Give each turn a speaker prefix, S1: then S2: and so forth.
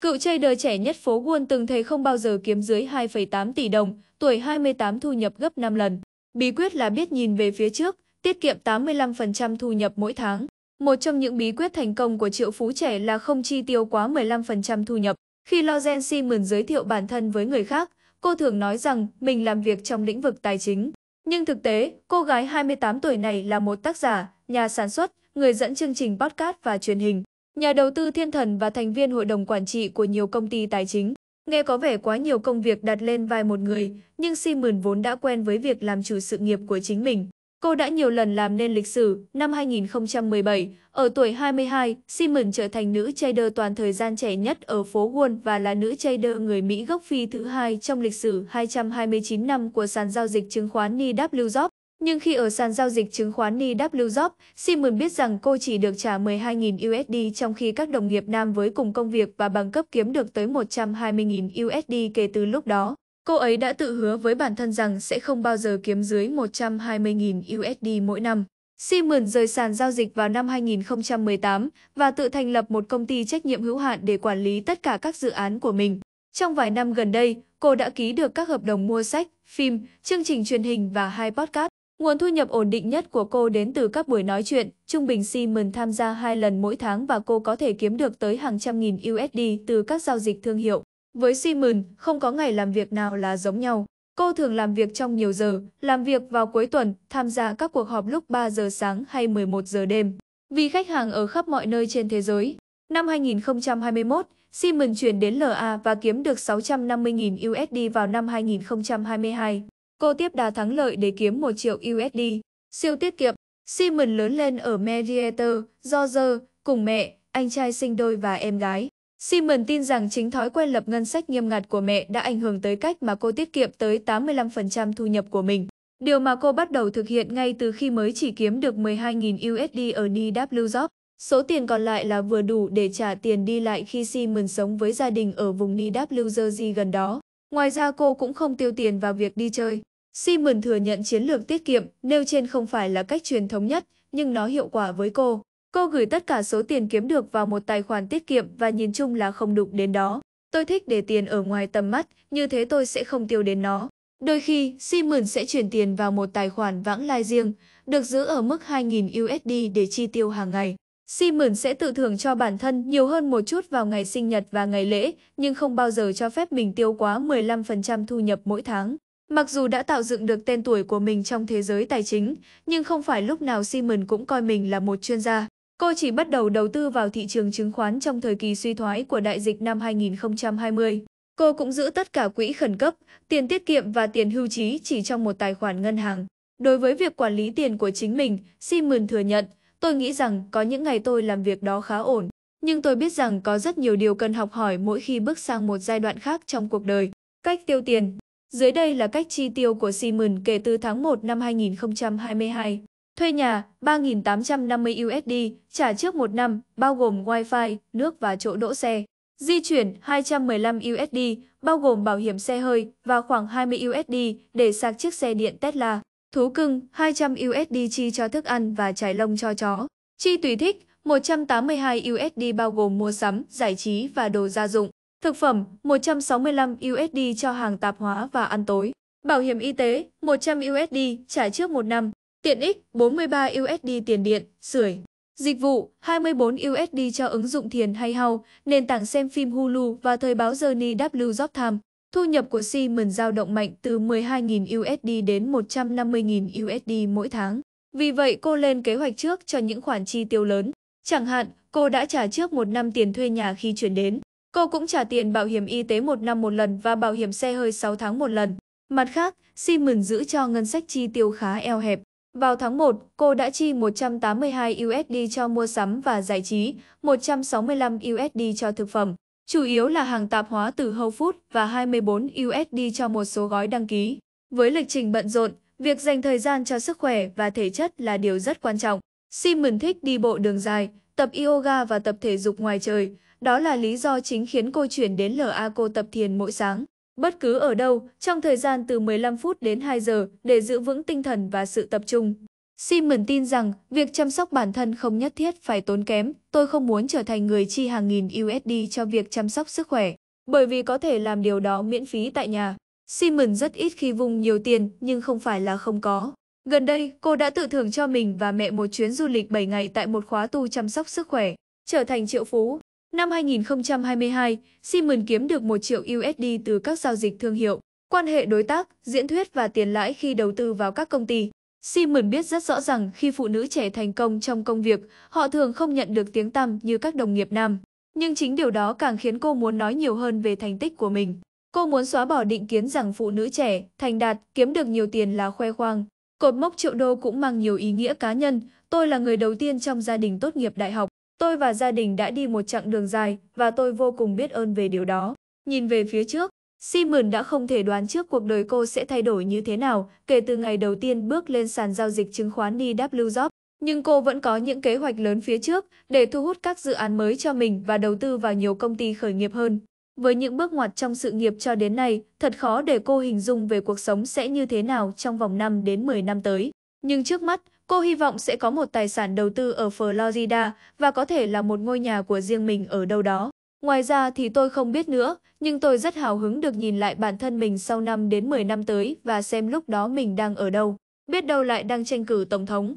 S1: Cựu trader trẻ nhất phố Wall từng thấy không bao giờ kiếm dưới 2,8 tỷ đồng, tuổi 28 thu nhập gấp 5 lần. Bí quyết là biết nhìn về phía trước, tiết kiệm 85% thu nhập mỗi tháng. Một trong những bí quyết thành công của triệu phú trẻ là không chi tiêu quá 15% thu nhập. Khi Lozen Simon giới thiệu bản thân với người khác, cô thường nói rằng mình làm việc trong lĩnh vực tài chính. Nhưng thực tế, cô gái 28 tuổi này là một tác giả, nhà sản xuất, người dẫn chương trình podcast và truyền hình nhà đầu tư thiên thần và thành viên hội đồng quản trị của nhiều công ty tài chính. Nghe có vẻ quá nhiều công việc đặt lên vai một người, nhưng Simon vốn đã quen với việc làm chủ sự nghiệp của chính mình. Cô đã nhiều lần làm nên lịch sử. Năm 2017, ở tuổi 22, Simon trở thành nữ trader toàn thời gian trẻ nhất ở phố Wall và là nữ trader người Mỹ gốc Phi thứ hai trong lịch sử 229 năm của sàn giao dịch chứng khoán NASDAQ. Nhưng khi ở sàn giao dịch chứng khoán NIW Job, Simon biết rằng cô chỉ được trả 12.000 USD trong khi các đồng nghiệp nam với cùng công việc và bằng cấp kiếm được tới 120.000 USD kể từ lúc đó. Cô ấy đã tự hứa với bản thân rằng sẽ không bao giờ kiếm dưới 120.000 USD mỗi năm. Simon rời sàn giao dịch vào năm 2018 và tự thành lập một công ty trách nhiệm hữu hạn để quản lý tất cả các dự án của mình. Trong vài năm gần đây, cô đã ký được các hợp đồng mua sách, phim, chương trình truyền hình và hai podcast. Nguồn thu nhập ổn định nhất của cô đến từ các buổi nói chuyện, trung bình Simon tham gia hai lần mỗi tháng và cô có thể kiếm được tới hàng trăm nghìn USD từ các giao dịch thương hiệu. Với Simon, không có ngày làm việc nào là giống nhau. Cô thường làm việc trong nhiều giờ, làm việc vào cuối tuần, tham gia các cuộc họp lúc 3 giờ sáng hay 11 giờ đêm. Vì khách hàng ở khắp mọi nơi trên thế giới. Năm 2021, Simon chuyển đến LA và kiếm được 650.000 USD vào năm 2022. Cô tiếp đà thắng lợi để kiếm 1 triệu USD. Siêu tiết kiệm, Simon lớn lên ở Mediator, Georgia, cùng mẹ, anh trai sinh đôi và em gái. Simon tin rằng chính thói quen lập ngân sách nghiêm ngặt của mẹ đã ảnh hưởng tới cách mà cô tiết kiệm tới 85% thu nhập của mình. Điều mà cô bắt đầu thực hiện ngay từ khi mới chỉ kiếm được 12.000 USD ở DW Job. Số tiền còn lại là vừa đủ để trả tiền đi lại khi Simon sống với gia đình ở vùng DW Jersey gần đó. Ngoài ra cô cũng không tiêu tiền vào việc đi chơi. Simon thừa nhận chiến lược tiết kiệm nêu trên không phải là cách truyền thống nhất, nhưng nó hiệu quả với cô. Cô gửi tất cả số tiền kiếm được vào một tài khoản tiết kiệm và nhìn chung là không đụng đến đó. Tôi thích để tiền ở ngoài tầm mắt, như thế tôi sẽ không tiêu đến nó. Đôi khi, Simon sẽ chuyển tiền vào một tài khoản vãng lai riêng, được giữ ở mức 2.000 USD để chi tiêu hàng ngày. Simmons sẽ tự thưởng cho bản thân nhiều hơn một chút vào ngày sinh nhật và ngày lễ, nhưng không bao giờ cho phép mình tiêu quá 15% thu nhập mỗi tháng. Mặc dù đã tạo dựng được tên tuổi của mình trong thế giới tài chính, nhưng không phải lúc nào Simon cũng coi mình là một chuyên gia. Cô chỉ bắt đầu đầu tư vào thị trường chứng khoán trong thời kỳ suy thoái của đại dịch năm 2020. Cô cũng giữ tất cả quỹ khẩn cấp, tiền tiết kiệm và tiền hưu trí chỉ trong một tài khoản ngân hàng. Đối với việc quản lý tiền của chính mình, Simon thừa nhận Tôi nghĩ rằng có những ngày tôi làm việc đó khá ổn, nhưng tôi biết rằng có rất nhiều điều cần học hỏi mỗi khi bước sang một giai đoạn khác trong cuộc đời. Cách tiêu tiền Dưới đây là cách chi tiêu của Simon kể từ tháng 1 năm 2022. Thuê nhà 3.850 USD, trả trước một năm, bao gồm Wi-Fi, nước và chỗ đỗ xe. Di chuyển 215 USD, bao gồm bảo hiểm xe hơi và khoảng 20 USD để sạc chiếc xe điện Tesla. Thú cưng, 200 USD chi cho thức ăn và trải lông cho chó. Chi tùy thích, 182 USD bao gồm mua sắm, giải trí và đồ gia dụng. Thực phẩm, 165 USD cho hàng tạp hóa và ăn tối. Bảo hiểm y tế, 100 USD trả trước một năm. Tiện ích, 43 USD tiền điện, sưởi. Dịch vụ, 24 USD cho ứng dụng thiền hay hau, nền tảng xem phim Hulu và thời báo Journey W Job Time. Thu nhập của Simon dao động mạnh từ 12.000 USD đến 150.000 USD mỗi tháng. Vì vậy cô lên kế hoạch trước cho những khoản chi tiêu lớn. Chẳng hạn, cô đã trả trước một năm tiền thuê nhà khi chuyển đến. Cô cũng trả tiền bảo hiểm y tế một năm một lần và bảo hiểm xe hơi 6 tháng một lần. Mặt khác, Simon giữ cho ngân sách chi tiêu khá eo hẹp. Vào tháng 1, cô đã chi 182 USD cho mua sắm và giải trí, 165 USD cho thực phẩm chủ yếu là hàng tạp hóa từ Whole Foods và 24 USD cho một số gói đăng ký. Với lịch trình bận rộn, việc dành thời gian cho sức khỏe và thể chất là điều rất quan trọng. Simon thích đi bộ đường dài, tập yoga và tập thể dục ngoài trời. Đó là lý do chính khiến cô chuyển đến LA cô tập thiền mỗi sáng. Bất cứ ở đâu, trong thời gian từ 15 phút đến 2 giờ để giữ vững tinh thần và sự tập trung. Simon tin rằng việc chăm sóc bản thân không nhất thiết phải tốn kém, tôi không muốn trở thành người chi hàng nghìn USD cho việc chăm sóc sức khỏe, bởi vì có thể làm điều đó miễn phí tại nhà. Simon rất ít khi vung nhiều tiền nhưng không phải là không có. Gần đây, cô đã tự thưởng cho mình và mẹ một chuyến du lịch 7 ngày tại một khóa tu chăm sóc sức khỏe, trở thành triệu phú. Năm 2022, Simon kiếm được 1 triệu USD từ các giao dịch thương hiệu, quan hệ đối tác, diễn thuyết và tiền lãi khi đầu tư vào các công ty. Simon biết rất rõ rằng khi phụ nữ trẻ thành công trong công việc, họ thường không nhận được tiếng tăm như các đồng nghiệp nam. Nhưng chính điều đó càng khiến cô muốn nói nhiều hơn về thành tích của mình. Cô muốn xóa bỏ định kiến rằng phụ nữ trẻ, thành đạt, kiếm được nhiều tiền là khoe khoang. Cột mốc triệu đô cũng mang nhiều ý nghĩa cá nhân. Tôi là người đầu tiên trong gia đình tốt nghiệp đại học. Tôi và gia đình đã đi một chặng đường dài và tôi vô cùng biết ơn về điều đó. Nhìn về phía trước, Simon đã không thể đoán trước cuộc đời cô sẽ thay đổi như thế nào kể từ ngày đầu tiên bước lên sàn giao dịch chứng khoán DW Job. Nhưng cô vẫn có những kế hoạch lớn phía trước để thu hút các dự án mới cho mình và đầu tư vào nhiều công ty khởi nghiệp hơn. Với những bước ngoặt trong sự nghiệp cho đến nay, thật khó để cô hình dung về cuộc sống sẽ như thế nào trong vòng 5 đến 10 năm tới. Nhưng trước mắt, cô hy vọng sẽ có một tài sản đầu tư ở Florida và có thể là một ngôi nhà của riêng mình ở đâu đó. Ngoài ra thì tôi không biết nữa, nhưng tôi rất hào hứng được nhìn lại bản thân mình sau năm đến 10 năm tới và xem lúc đó mình đang ở đâu. Biết đâu lại đang tranh cử tổng thống.